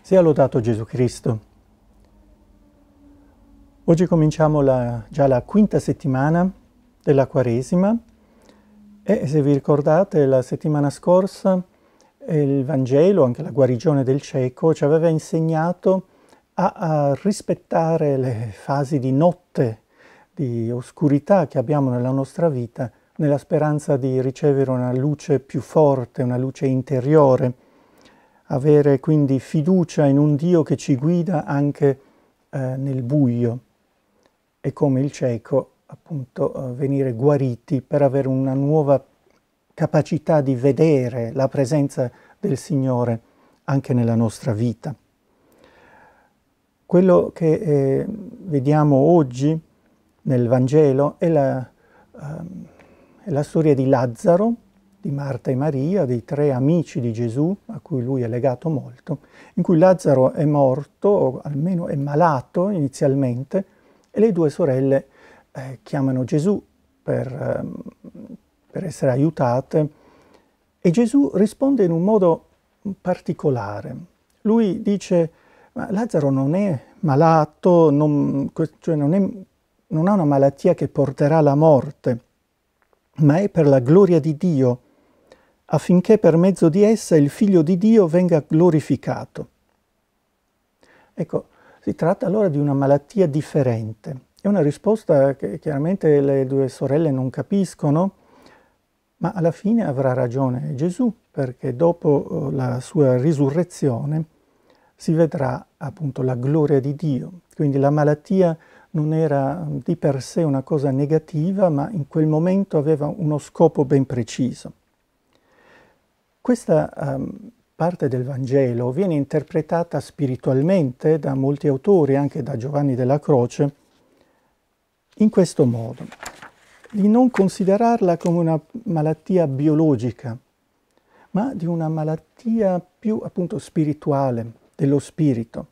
Sia lodato Gesù Cristo. Oggi cominciamo la, già la quinta settimana della Quaresima e se vi ricordate la settimana scorsa il Vangelo, anche la guarigione del cieco, ci aveva insegnato a, a rispettare le fasi di notte di oscurità che abbiamo nella nostra vita nella speranza di ricevere una luce più forte, una luce interiore, avere quindi fiducia in un Dio che ci guida anche eh, nel buio e come il cieco appunto eh, venire guariti per avere una nuova capacità di vedere la presenza del Signore anche nella nostra vita. Quello che eh, vediamo oggi nel Vangelo è la, um, ehm, è la storia di Lazzaro, di Marta e Maria, dei tre amici di Gesù, a cui lui è legato molto, in cui Lazzaro è morto, o almeno è malato inizialmente, e le due sorelle eh, chiamano Gesù per, eh, per, essere aiutate e Gesù risponde in un modo particolare. Lui dice, ma Lazzaro non è malato, non, cioè non è non è una malattia che porterà alla morte, ma è per la gloria di Dio, affinché per mezzo di essa il Figlio di Dio venga glorificato. Ecco, si tratta allora di una malattia differente. È una risposta che chiaramente le due sorelle non capiscono, ma alla fine avrà ragione Gesù, perché dopo eh, la sua risurrezione si vedrà appunto la gloria di Dio. Quindi la malattia non era mm, di per sé una cosa negativa, ma in quel momento aveva uno scopo ben preciso. Questa um, parte del Vangelo viene interpretata spiritualmente da molti autori, anche da Giovanni della Croce, in questo modo, di non considerarla come una malattia biologica, ma di una malattia più appunto spirituale, dello spirito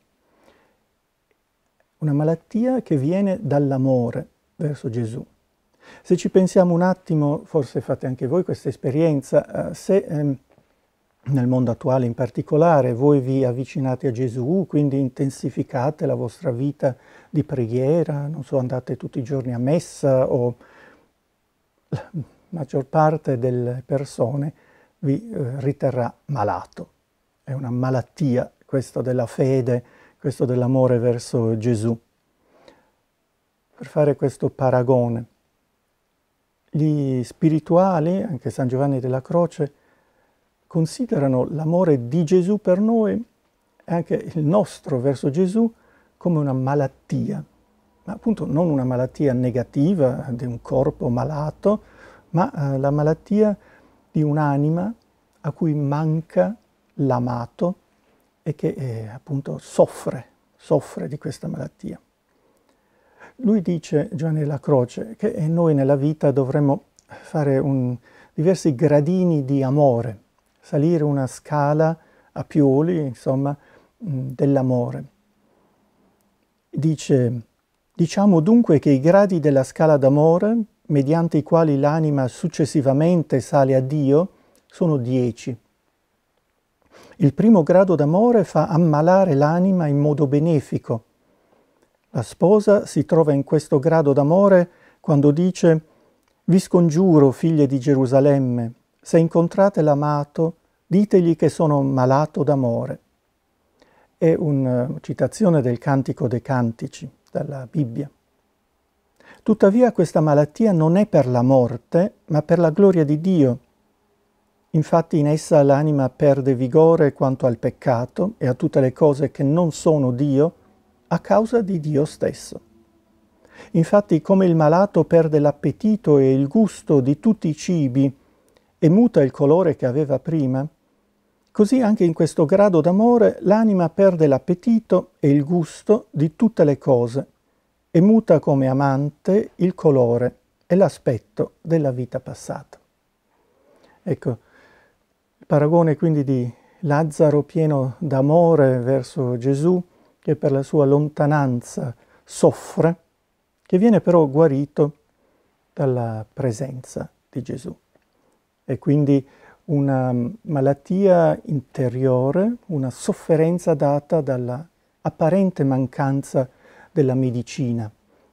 una malattia che viene dall'amore verso Gesù. Se ci pensiamo un attimo, forse fate anche voi questa esperienza, eh, se ehm, nel mondo attuale in particolare voi vi avvicinate a Gesù, quindi intensificate la vostra vita di preghiera, non so, andate tutti i giorni a messa o la maggior parte delle persone vi eh, riterrà malato. È una malattia questa della fede, questo dell'amore verso Gesù. Per fare questo paragone, gli spirituali, anche San Giovanni della Croce, considerano l'amore di Gesù per noi e anche il nostro verso Gesù come una malattia, ma appunto non una malattia negativa di un corpo malato, ma eh, la malattia di un'anima a cui manca l'amato e che eh, appunto soffre, soffre di questa malattia. Lui dice, Giovanni della Croce, che eh, noi nella vita dovremmo fare un, diversi gradini di amore, salire una scala a pioli, insomma, mm, dell'amore. Dice, diciamo dunque che i gradi della scala d'amore, mediante i quali l'anima successivamente sale a Dio, sono dieci. Il primo grado d'amore fa ammalare l'anima in modo benefico. La sposa si trova in questo grado d'amore quando dice «Vi scongiuro, figlie di Gerusalemme, se incontrate l'amato, ditegli che sono malato d'amore». È una eh, citazione del Cantico dei Cantici, dalla Bibbia. Tuttavia questa malattia non è per la morte, ma per la gloria di Dio, Infatti in essa l'anima perde vigore quanto al peccato e a tutte le cose che non sono Dio a causa di Dio stesso. Infatti come il malato perde l'appetito e il gusto di tutti i cibi e muta il colore che aveva prima, così anche in questo grado d'amore l'anima perde l'appetito e il gusto di tutte le cose e muta come amante il colore e l'aspetto della vita passata. Ecco, il paragone quindi di Lazzaro pieno d'amore verso Gesù, che per la sua lontananza soffre, che viene però guarito dalla presenza di Gesù. E quindi una malattia interiore, una sofferenza data dalla apparente mancanza della medicina,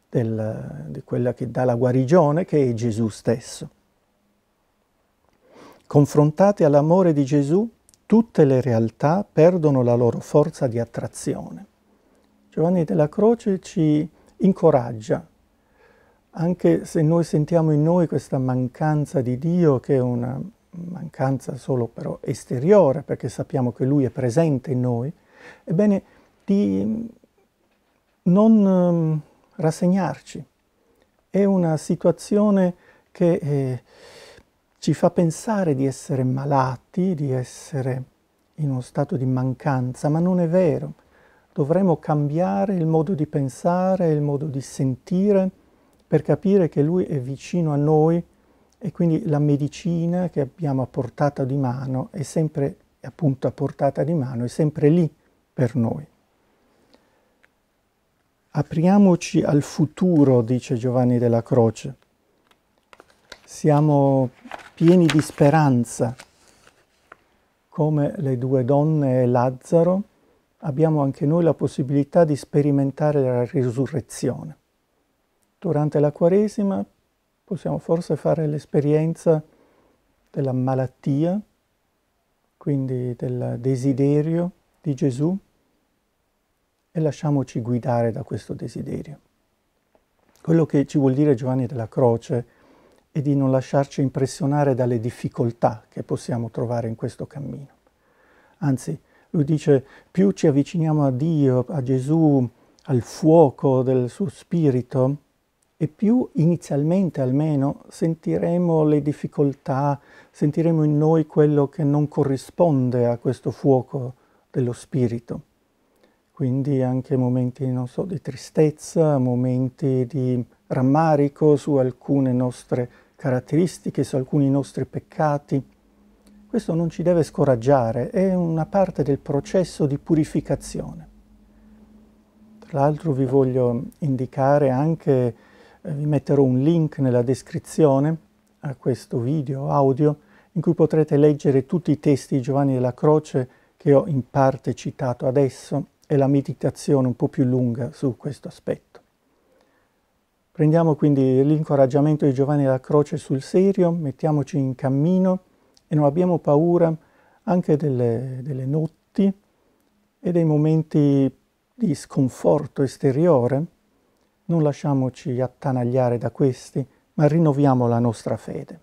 del, di quella che dà la guarigione, che è Gesù stesso. Confrontate all'amore di Gesù, tutte le realtà perdono la loro forza di attrazione. Giovanni della Croce ci incoraggia, anche se noi sentiamo in noi questa mancanza di Dio, che è una mancanza solo però esteriore, perché sappiamo che Lui è presente in noi, ebbene, di non ehm, rassegnarci. È una situazione che... Eh, ci fa pensare di essere malati, di essere in uno stato di mancanza, ma non è vero. Dovremmo cambiare il modo di pensare, il modo di sentire, per capire che Lui è vicino a noi e quindi la medicina che abbiamo a portata di mano è sempre, appunto, a portata di mano, è sempre lì per noi. Apriamoci al futuro, dice Giovanni della Croce. Siamo pieni di speranza, come le due donne e Lazzaro, abbiamo anche noi la possibilità di sperimentare la risurrezione. Durante la Quaresima possiamo forse fare l'esperienza della malattia, quindi del desiderio di Gesù e lasciamoci guidare da questo desiderio. Quello che ci vuol dire Giovanni della Croce e di non lasciarci impressionare dalle difficoltà che possiamo trovare in questo cammino. Anzi, lui dice, più ci avviciniamo a Dio, a Gesù, al fuoco del suo spirito, e più inizialmente almeno sentiremo le difficoltà, sentiremo in noi quello che non corrisponde a questo fuoco dello spirito. Quindi anche momenti, non so, di tristezza, momenti di rammarico su alcune nostre caratteristiche, su alcuni nostri peccati. Questo non ci deve scoraggiare, è una parte del processo di purificazione. Tra l'altro vi voglio indicare anche, eh, vi metterò un link nella descrizione a questo video audio in cui potrete leggere tutti i testi di Giovanni della Croce che ho in parte citato adesso e la meditazione un po' più lunga su questo aspetto. Prendiamo quindi l'incoraggiamento di Giovanni della Croce sul serio, mettiamoci in cammino e non abbiamo paura anche delle, delle notti e dei momenti di sconforto esteriore. Non lasciamoci attanagliare da questi, ma rinnoviamo la nostra fede.